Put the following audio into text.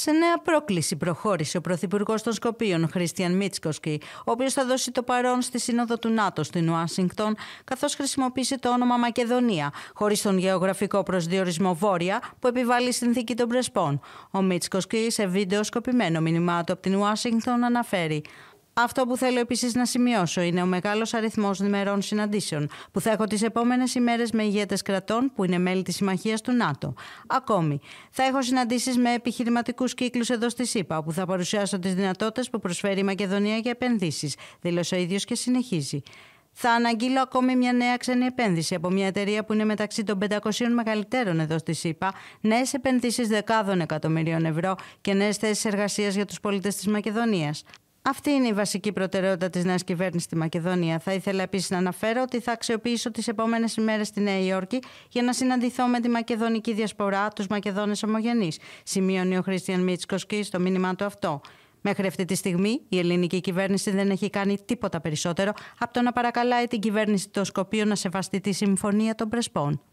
Σε νέα πρόκληση προχώρησε ο Πρωθυπουργός των Σκοπίων, Χριστιαν Μίτσκοσκι, ο οποίος θα δώσει το παρόν στη Σύνοδο του ΝΑΤΟ στην Ουάσιγκτον, καθώς χρησιμοποίησε το όνομα Μακεδονία, χωρίς τον γεωγραφικό προσδιορισμό Βόρεια που επιβάλλει η συνθήκη των Πρεσπών. Ο Μίτσκοσκι, σε βίντεο σκοπημένο μήνυμά του από την Ουάσιγκτον, αναφέρει: αυτό που θέλω επίσης να σημειώσω είναι ο μεγάλος αριθμός διμερών συναντήσεων που θα έχω τις επόμενες ημέρες με ηγέτες κρατών που είναι μέλη της Συμμαχίας του ΝΑΤΟ. Ακόμη, θα έχω συναντήσεις με επιχειρηματικούς κύκλους εδώ στη ΣΥΠΑ, όπου θα παρουσιάσω τις δυνατότητες που προσφέρει η Μακεδονία για επενδύσεις, δήλωσε ο ίδιος και συνεχίζει. Θα αναγγείλω ακόμη μια νέα ξένη επένδυση από μια εταιρεία που είναι μεταξύ των 500 μεγαλύτερων εδώ στη ΣΥΠΑ, νέες επενδύσεις δεκάδων εκατομμυρίων ευρώ και νέες θέσεις εργασίας για τους πολίτες της Μακεδονίας. Αυτή είναι η βασική προτεραιότητα της νέας κυβέρνησης στη Μακεδονία. Θα ήθελα επίσης να αναφέρω ότι θα αξιοποιήσω τις επόμενες ημέρες στη Νέα Υόρκη για να συναντηθώ με τη μακεδονική διασπορά, τους Μακεδόνες Ομογενείς, Σημειώνει ο Χρήστιαν Μίτσκοσκι στο μήνυμά του αυτό. Μέχρι αυτή τη στιγμή, η ελληνική κυβέρνηση δεν έχει κάνει τίποτα περισσότερο από το να παρακαλάει την κυβέρνηση των Σκοπίων να σεβαστεί τη Συμφωνία των Πρεσπών.